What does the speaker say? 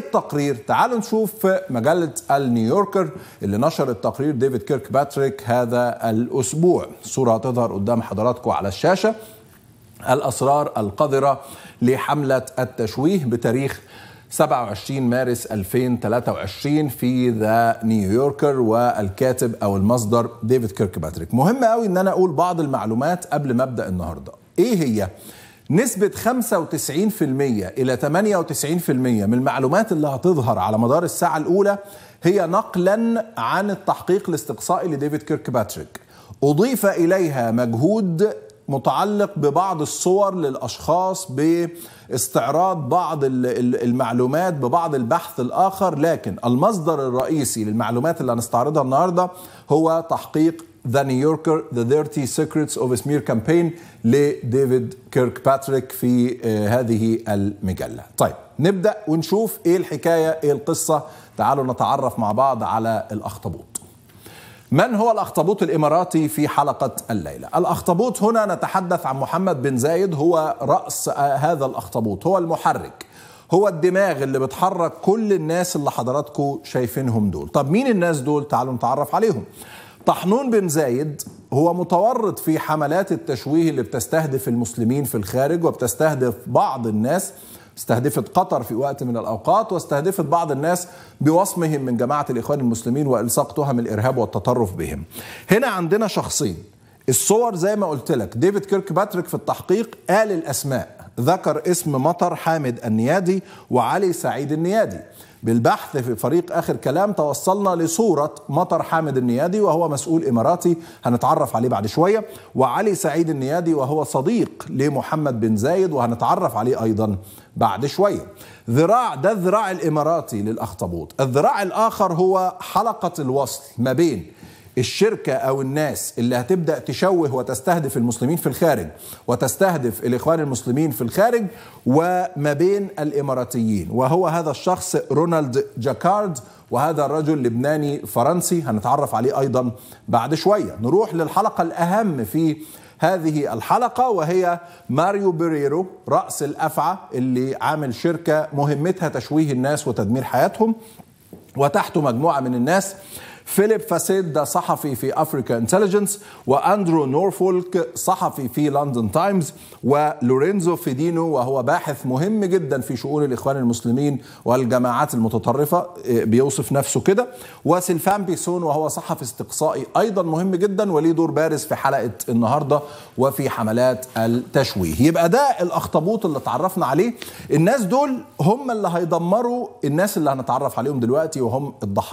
التقرير تعالوا نشوف مجلة النيويوركر اللي نشرت التقرير ديفيد كيرك باتريك هذا الأسبوع صورة تظهر قدام حضراتكم على الشاشة الأسرار القذرة لحملة التشويه بتاريخ 27 مارس 2023 في ذا نيويوركر والكاتب او المصدر ديفيد كيرك باتريك مهم قوي ان انا اقول بعض المعلومات قبل ما ابدا النهارده ايه هي نسبة 95% إلى 98% من المعلومات اللي هتظهر على مدار الساعة الأولى هي نقلا عن التحقيق الاستقصائي لديفيد كيرك باتريك أضيف إليها مجهود متعلق ببعض الصور للاشخاص باستعراض بعض المعلومات ببعض البحث الاخر لكن المصدر الرئيسي للمعلومات اللي هنستعرضها النهارده هو تحقيق ذا نيويوركر ذا Dirty Secrets of سمير كامبين Campaign لديفيد كيرك باتريك في آه، هذه المجلة طيب نبدأ ونشوف ايه الحكاية ايه القصة تعالوا نتعرف مع بعض على الأخطبوط من هو الأخطبوط الإماراتي في حلقة الليلة؟ الأخطبوط هنا نتحدث عن محمد بن زايد هو رأس آه، هذا الأخطبوط هو المحرك هو الدماغ اللي بتحرك كل الناس اللي حضراتكم شايفينهم دول طب مين الناس دول؟ تعالوا نتعرف عليهم طحنون بن زايد هو متورط في حملات التشويه اللي بتستهدف المسلمين في الخارج وبتستهدف بعض الناس استهدفت قطر في وقت من الأوقات واستهدفت بعض الناس بوصمهم من جماعة الإخوان المسلمين وإلصاق تهم الإرهاب والتطرف بهم هنا عندنا شخصين الصور زي ما قلت لك ديفيد كيرك باتريك في التحقيق قال الأسماء ذكر اسم مطر حامد النيادي وعلي سعيد النيادي بالبحث في فريق آخر كلام توصلنا لصورة مطر حامد النيادي وهو مسؤول إماراتي هنتعرف عليه بعد شوية وعلي سعيد النيادي وهو صديق لمحمد بن زايد وهنتعرف عليه أيضا بعد شوية ذراع ده الذراع الإماراتي للأخطبوط الذراع الآخر هو حلقة الوصل ما بين الشركه او الناس اللي هتبدا تشوه وتستهدف المسلمين في الخارج وتستهدف الاخوان المسلمين في الخارج وما بين الاماراتيين وهو هذا الشخص رونالد جاكارد وهذا الرجل لبناني فرنسي هنتعرف عليه ايضا بعد شويه نروح للحلقه الاهم في هذه الحلقة وهي ماريو بيريرو رأس الأفعى اللي عامل شركة مهمتها تشويه الناس وتدمير حياتهم وتحته مجموعة من الناس فيليب فاسيد ده صحفي في افريكا انتليجنس واندرو نورفولك صحفي في لندن تايمز ولورينزو فيدينو وهو باحث مهم جدا في شؤون الاخوان المسلمين والجماعات المتطرفه آه، بيوصف نفسه كده وسلفان بيسون وهو صحفي استقصائي ايضا مهم جدا وليه دور بارز في حلقه النهارده وفي حملات التشويه يبقى ده الاخطبوط اللي اتعرفنا عليه الناس دول هم اللي هيدمروا الناس اللي هنتعرف عليهم دلوقتي وهم الضحايا